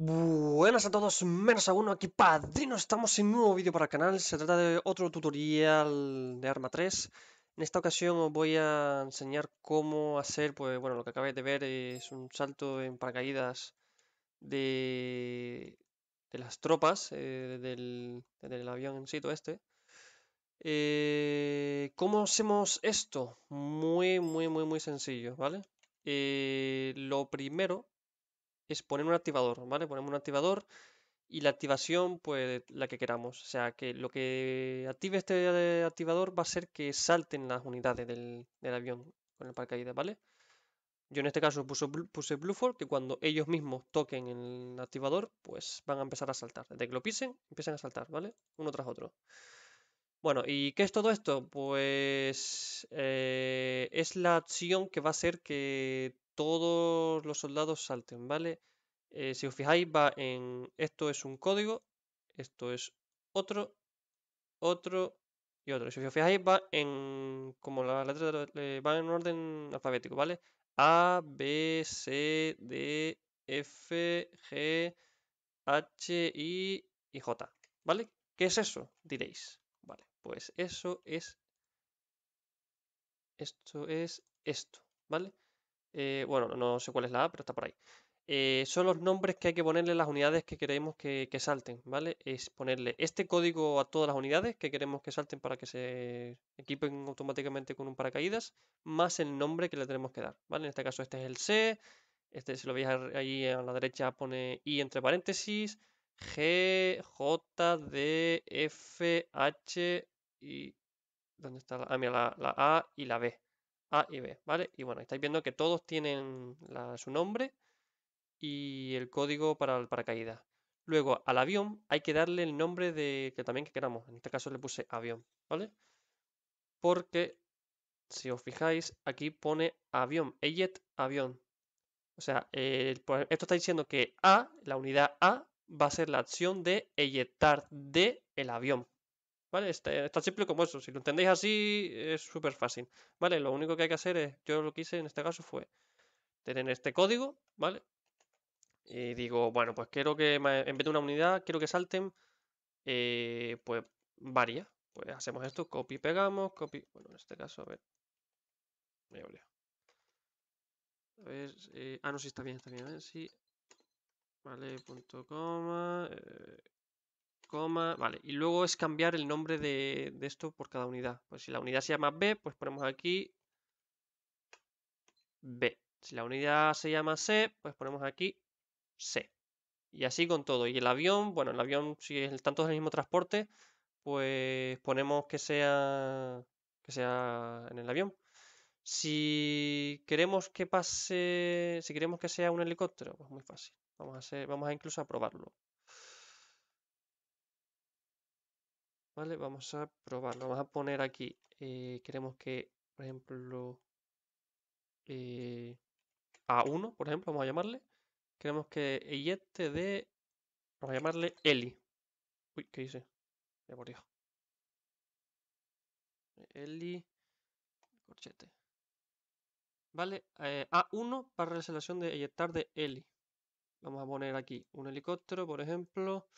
Buenas a todos, menos a uno, aquí Padrino, estamos en un nuevo vídeo para el canal, se trata de otro tutorial de Arma 3 En esta ocasión os voy a enseñar cómo hacer, pues bueno, lo que acabáis de ver eh, es un salto en paracaídas de, de las tropas, eh, del del, en sitio este eh, ¿Cómo hacemos esto? Muy, muy, muy, muy sencillo, ¿vale? lo primero es poner un activador, ¿vale? Ponemos un activador y la activación, pues la que queramos. O sea, que lo que active este eh, activador va a ser que salten las unidades del, avión con el paracaídas, ¿vale? Yo en este caso puse, puse que cuando ellos mismos toquen el activador, pues van a empezar a saltar. Desde que lo pisen, empiezan a saltar, ¿vale? Uno tras otro. Bueno, ¿y qué es todo esto? Pues eh, es la acción que va a hacer que todos los soldados salten, ¿vale? Eh, si os fijáis, va en esto es un código, esto es otro, otro y otro. Si os fijáis, va en como la letra eh, va en orden alfabético, ¿vale? A, B, C, D, F, G, H, I y J, ¿vale? ¿Qué es eso? Diréis. Vale, pues eso es. Esto es esto, ¿vale? Eh, bueno, no sé cuál es la A, pero está por ahí. Eh, son los nombres que hay que ponerle a las unidades que queremos que, salten, ¿vale? Es ponerle este código a todas las unidades que queremos que salten para que se equipen automáticamente con un paracaídas, más el nombre que le tenemos que dar, ¿vale? En este caso este es el C, este si lo veis ahí a la derecha pone I entre paréntesis, G, J, D, F, H y... ¿Dónde está ah, la A y la B? A y B, ¿vale? Y bueno, estáis viendo que todos tienen su nombre y el código para el paracaídas. Luego, al avión hay que darle el nombre de que también que queramos. En este caso le puse avión, ¿vale? Porque, si os fijáis, aquí pone avión, EYET, avión. O sea, pues, esto está diciendo que A, la unidad A, va a ser la acción de eyetar de el avión, ¿Vale? Es tan simple como eso. Si lo entendéis así, es súper fácil. ¿Vale? Lo único que hay que hacer es, yo lo que hice en este caso fue tener este código, ¿vale? Y digo, bueno, pues quiero que en vez de una unidad, quiero que salten, eh, pues, varias. Pues hacemos esto, copy, pegamos, copy. Bueno, en este caso, a ver. A ver, eh, ah, no, si está bien, está bien. ver, Sí. Vale, punto coma. Eh, vale, y luego es cambiar el nombre de, esto por cada unidad. Pues si la unidad se llama B, pues ponemos aquí B. Si la unidad se llama C, pues ponemos aquí C. Y así con todo. Y el avión, bueno, el avión, si el tanto del el mismo transporte, pues ponemos que sea, que sea en el avión. Si queremos que pase, si queremos que sea un helicóptero, pues muy fácil. Vamos a hacer, vamos a incluso a probarlo. Vamos a probarlo. Vamos a poner aquí. Eh, queremos que, por ejemplo, eh, A1, por ejemplo, vamos a llamarle. Queremos que eyete de... Vamos a llamarle Eli. Uy, ¿qué hice? Ya por Eli... Corchete. ¿Vale? Eh, A1 para la selección de eyectar de Eli. Vamos a poner aquí un helicóptero, por ejemplo.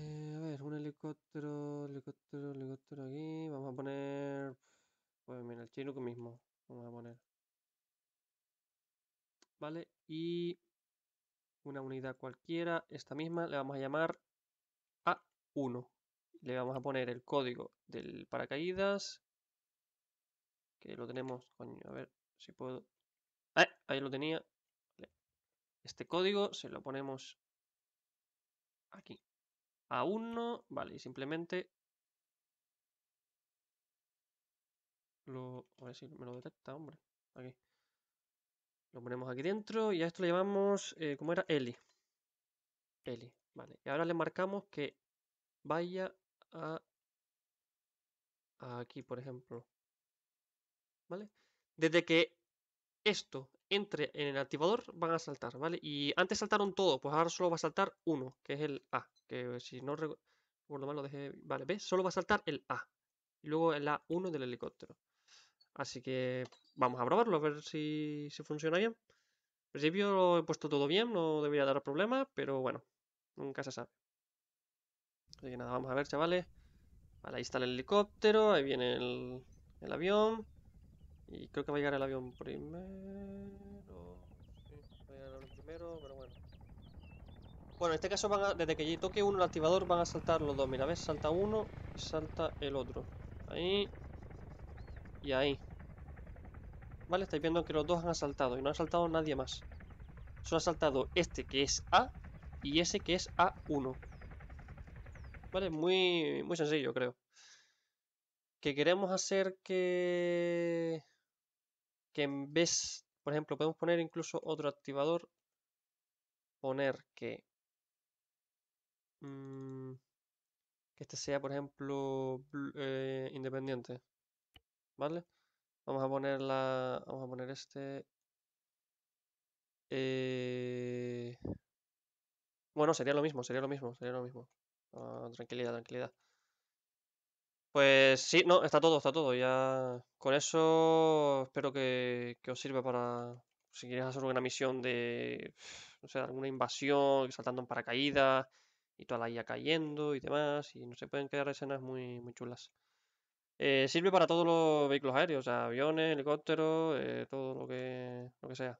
Eh, a ver, un helicóptero, helicóptero, helicóptero aquí. Vamos a poner. Pues mira, el chino que mismo. Vamos a poner. Vale, y una unidad cualquiera, esta misma, le vamos a llamar A1. Le vamos a poner el código del paracaídas. Que lo tenemos, coño, a ver si puedo. Ah, ahí lo tenía. Este código se lo ponemos aquí. A1, vale, y simplemente lo, a ver si me lo detecta, hombre, aquí. Lo ponemos aquí dentro y a esto le llamamos, eh, ¿cómo era? Eli. Eli, vale. Y ahora le marcamos que vaya a aquí, por ejemplo. ¿Vale? Desde que esto entre en el activador van a saltar, ¿vale? Y antes saltaron todos, pues ahora solo va a saltar uno, que es el A. Que si no recuerdo mal lo dejé... Vale, ¿ves? Solo va a saltar el A. Y luego el A1 del helicóptero. Así que vamos a probarlo, a ver si, funciona bien. En principio lo he puesto todo bien, no debería dar problema. pero bueno, nunca se sabe. Así que nada, vamos a ver, chavales. Vale, ahí está el helicóptero, ahí viene el avión. Y creo que va a llegar el avión primero. Sí, va a llegar el avión primero, pero bueno. Bueno, en este caso van desde que toque uno el activador van a saltar los dos. Mira, ves, salta uno y salta el otro. Ahí y ahí. ¿Vale? Estáis viendo que los dos han saltado y no ha saltado nadie más. Solo ha saltado este que es A y ese que es A1. ¿Vale? Muy, muy sencillo, creo. Que queremos hacer que que en vez, por ejemplo, podemos poner incluso otro activador, poner que, mm, que este sea, por ejemplo, eh, independiente, ¿vale? Vamos a poner vamos a poner este, eh, bueno, sería lo mismo, sería lo mismo, sería lo mismo. Ah, tranquilidad, tranquilidad. Pues sí, no, está todo, está todo. Ya con eso espero que, os sirva para si quieres hacer una misión de, no sé, alguna invasión, saltando en paracaídas y toda la IA cayendo y demás. Y no se pueden quedar escenas muy, chulas. Eh, sirve para todos los vehículos aéreos, o sea, aviones, helicópteros, eh, todo lo que, lo que sea.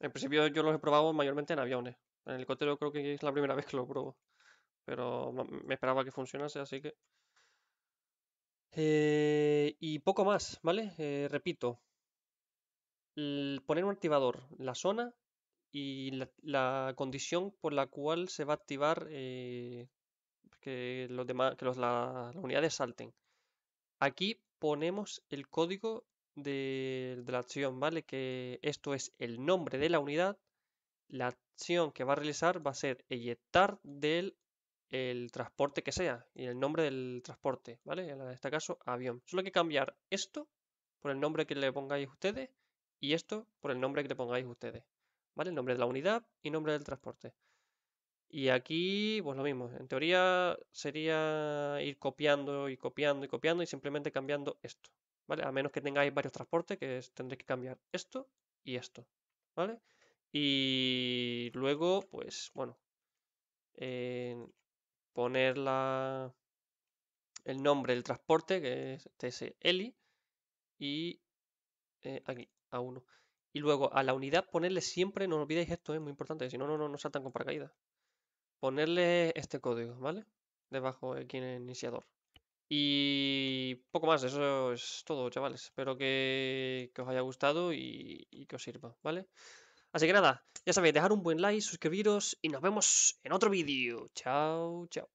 En principio yo los he probado mayormente en aviones. En helicóptero creo que es la primera vez que lo pruebo. Pero me esperaba que funcionase, así que... Eh, y poco más, ¿vale? Eh, repito, poner un activador, la zona y la, condición por la cual se va a activar eh, que, los demás, las unidades salten. Aquí ponemos el código de, de la acción, ¿vale? Que esto es el nombre de la unidad. La acción que va a realizar va a ser eyectar del el transporte que sea y el nombre del transporte, ¿vale? En este caso, avión. Solo hay que cambiar esto por el nombre que le pongáis ustedes y esto por el nombre que le pongáis ustedes, ¿vale? El nombre de la unidad y nombre del transporte. Y aquí, pues lo mismo. En teoría sería ir copiando y copiando y copiando y simplemente cambiando esto, ¿vale? A menos que tengáis varios transportes, que tendréis que cambiar esto y esto, ¿vale? Y luego, pues bueno, poner la, el nombre del transporte, que es TS este eh, y eh, aquí, a uno Y luego a la unidad ponerle siempre, no olvidéis esto, es muy importante, si no, no, no saltan con paracaídas. Ponerle este código, ¿vale? Debajo aquí en el iniciador. Y poco más, eso es todo, chavales. Espero que, os haya gustado y que os sirva, ¿vale? Así que nada, ya sabéis, dejar un buen like, suscribiros y nos vemos en otro vídeo. Chao, chao.